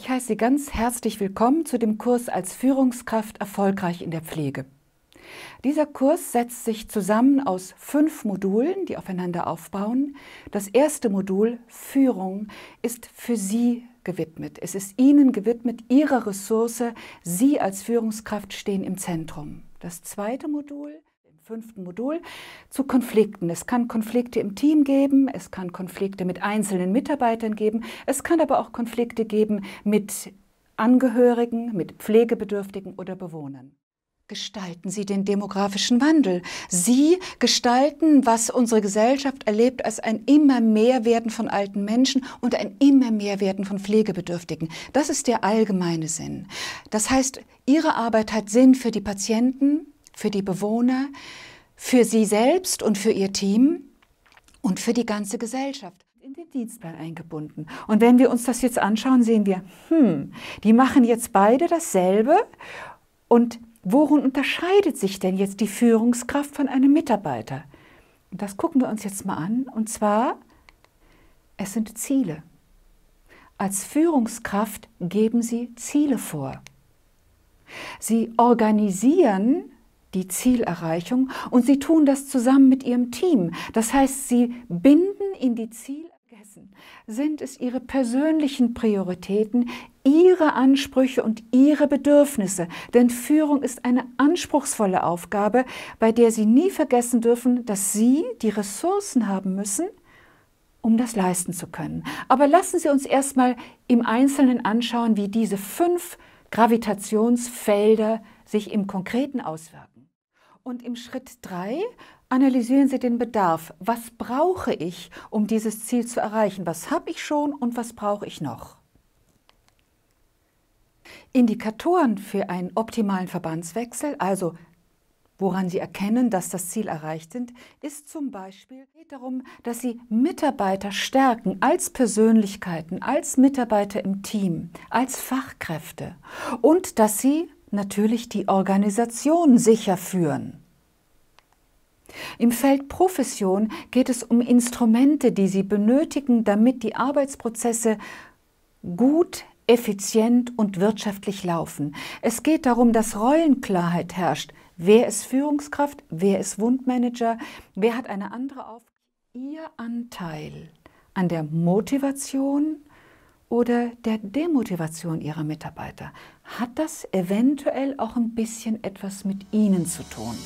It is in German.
Ich heiße Sie ganz herzlich willkommen zu dem Kurs als Führungskraft erfolgreich in der Pflege. Dieser Kurs setzt sich zusammen aus fünf Modulen, die aufeinander aufbauen. Das erste Modul Führung ist für Sie gewidmet. Es ist Ihnen gewidmet, Ihrer Ressource. Sie als Führungskraft stehen im Zentrum. Das zweite Modul fünften Modul, zu Konflikten. Es kann Konflikte im Team geben, es kann Konflikte mit einzelnen Mitarbeitern geben, es kann aber auch Konflikte geben mit Angehörigen, mit Pflegebedürftigen oder Bewohnern. Gestalten Sie den demografischen Wandel. Sie gestalten, was unsere Gesellschaft erlebt, als ein immer mehr Werden von alten Menschen und ein immer mehr Werden von Pflegebedürftigen. Das ist der allgemeine Sinn. Das heißt, Ihre Arbeit hat Sinn für die Patienten, für die Bewohner, für sie selbst und für ihr Team und für die ganze Gesellschaft in den Dienstplan eingebunden. Und wenn wir uns das jetzt anschauen, sehen wir, hm, die machen jetzt beide dasselbe. Und worin unterscheidet sich denn jetzt die Führungskraft von einem Mitarbeiter? das gucken wir uns jetzt mal an. Und zwar, es sind Ziele. Als Führungskraft geben sie Ziele vor. Sie organisieren die Zielerreichung und sie tun das zusammen mit ihrem Team. Das heißt, sie binden in die Zielerreichung sind es ihre persönlichen Prioritäten, ihre Ansprüche und ihre Bedürfnisse. Denn Führung ist eine anspruchsvolle Aufgabe, bei der sie nie vergessen dürfen, dass sie die Ressourcen haben müssen, um das leisten zu können. Aber lassen Sie uns erstmal im Einzelnen anschauen, wie diese fünf Gravitationsfelder sich im Konkreten auswirken. Und im Schritt 3 analysieren Sie den Bedarf. Was brauche ich, um dieses Ziel zu erreichen? Was habe ich schon und was brauche ich noch? Indikatoren für einen optimalen Verbandswechsel, also Woran Sie erkennen, dass das Ziel erreicht sind, ist zum Beispiel darum, dass Sie Mitarbeiter stärken als Persönlichkeiten, als Mitarbeiter im Team, als Fachkräfte und dass Sie natürlich die Organisation sicher führen. Im Feld Profession geht es um Instrumente, die Sie benötigen, damit die Arbeitsprozesse gut, effizient und wirtschaftlich laufen. Es geht darum, dass Rollenklarheit herrscht. Wer ist Führungskraft? Wer ist Wundmanager? Wer hat eine andere Aufgabe? Ihr Anteil an der Motivation, oder der Demotivation ihrer Mitarbeiter? Hat das eventuell auch ein bisschen etwas mit Ihnen zu tun?